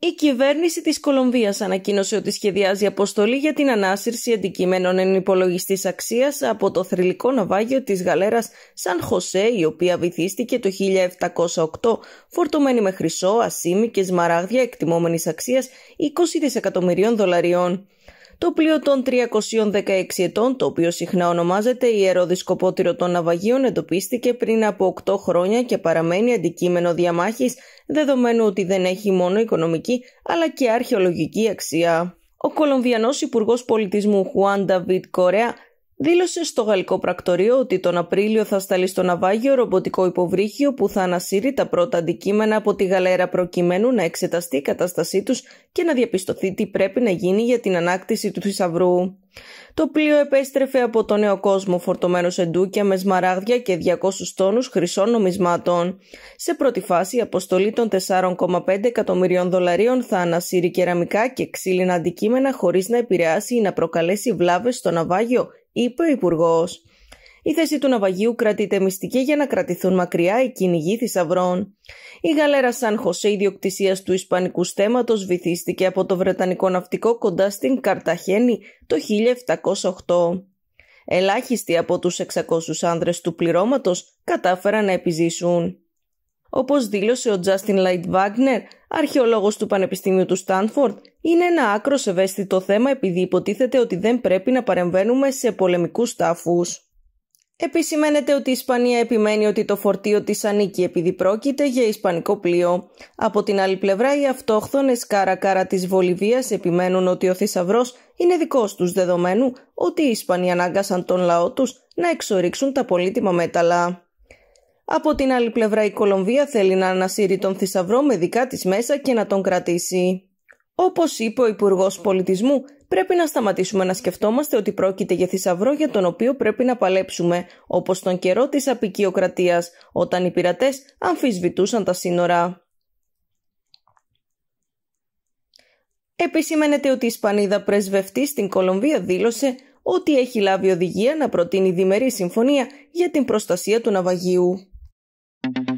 Η κυβέρνηση της Κολομβίας ανακοίνωσε ότι σχεδιάζει αποστολή για την ανάσυρση αντικειμένων εν υπολογιστής αξίας από το θρηλυκό ναυάγιο της γαλέρας Σαν Χωσέ, η οποία βυθίστηκε το 1708, φορτωμένη με χρυσό, ασίμι και σμαράγδια εκτιμόμενης αξίας 20 δισεκατομμυρίων δολαριών. Το πλοίο των 316 ετών, το οποίο συχνά ονομάζεται Ιερό Δισκοπότηρο των Ναυαγίων, εντοπίστηκε πριν από 8 χρόνια και παραμένει αντικείμενο διαμάχης, δεδομένου ότι δεν έχει μόνο οικονομική αλλά και αρχαιολογική αξία. Ο Κολομβιανός Υπουργός Πολιτισμού Χουάν Νταβίτ Κορέα δήλωσε στο γαλλικό πρακτορείο ότι τον Απρίλιο θα σταλεί στο ναυάγιο ρομποτικό υποβρύχιο που θα ανασύρει τα πρώτα αντικείμενα από τη γαλέρα προκειμένου να εξεταστεί η κατάστασή τους και να διαπιστωθεί τι πρέπει να γίνει για την ανάκτηση του θησαυρού. Το πλοίο επέστρεφε από το νέο κόσμο φορτωμένο σε ντούκια με σμαράγδια και 200 τόνους χρυσών νομισμάτων. Σε πρώτη φάση η αποστολή των 4,5 εκατομμυρίων δολαρίων θα ανασύρει κεραμικά και ξύλινα αντικείμενα χωρίς να επηρεάσει ή να προκαλέσει βλάβες στο ναυάγιο είπε ο Υπουργός. Η θέση του ναυαγίου κρατείται μυστική για να κρατηθούν μακριά οι κυνηγοί θησαυρών. Η γαλέρα Σαν Χωσέ ιδιοκτησίας του Ισπανικού στέματος βυθίστηκε από το Βρετανικό ναυτικό κοντά στην Καρταχένη το 1708. Ελάχιστοι από τους 600 άνδρες του πληρώματος κατάφεραν να επιζήσουν. Όπως δήλωσε ο Τζάστιν Λάιτ Βάγνερ, αρχαιολόγος του Πανεπιστημίου του Στάνφορντ, είναι ένα άκρο ευαίσθητο θέμα επειδή υποτίθεται ότι δεν πρέπει να παρεμβαίνουμε σε πολεμικούς τάφους. Επισημαίνεται ότι η Ισπανία επιμένει ότι το φορτίο της ανήκει επειδή πρόκειται για ισπανικό πλοίο. Από την άλλη πλευρά οι αυτόχθονες κάρα-κάρα της Βολιβίας επιμένουν ότι ο θησαυρός είναι δικός τους δεδομένου ότι οι Ισπανοί ανάγκασαν τον λαό τους να εξορίξουν τα πολύτιμα μέταλλα. Από την άλλη πλευρά η Κολομβία θέλει να ανασύρει τον θησαυρό με δικά της μέσα και να τον κρατήσει. Όπως είπε ο Υπουργός Πολιτισμού, πρέπει να σταματήσουμε να σκεφτόμαστε ότι πρόκειται για θησαυρό για τον οποίο πρέπει να παλέψουμε, όπως τον καιρό της απικιοκρατίας, όταν οι πειρατές αμφισβητούσαν τα σύνορα. Επισημαίνεται ότι η Ισπανίδα πρεσβευτή στην Κολομβία δήλωσε ότι έχει λάβει οδηγία να προτείνει διμερή συμφωνία για την προστασία του ναυαγίου. Thank you.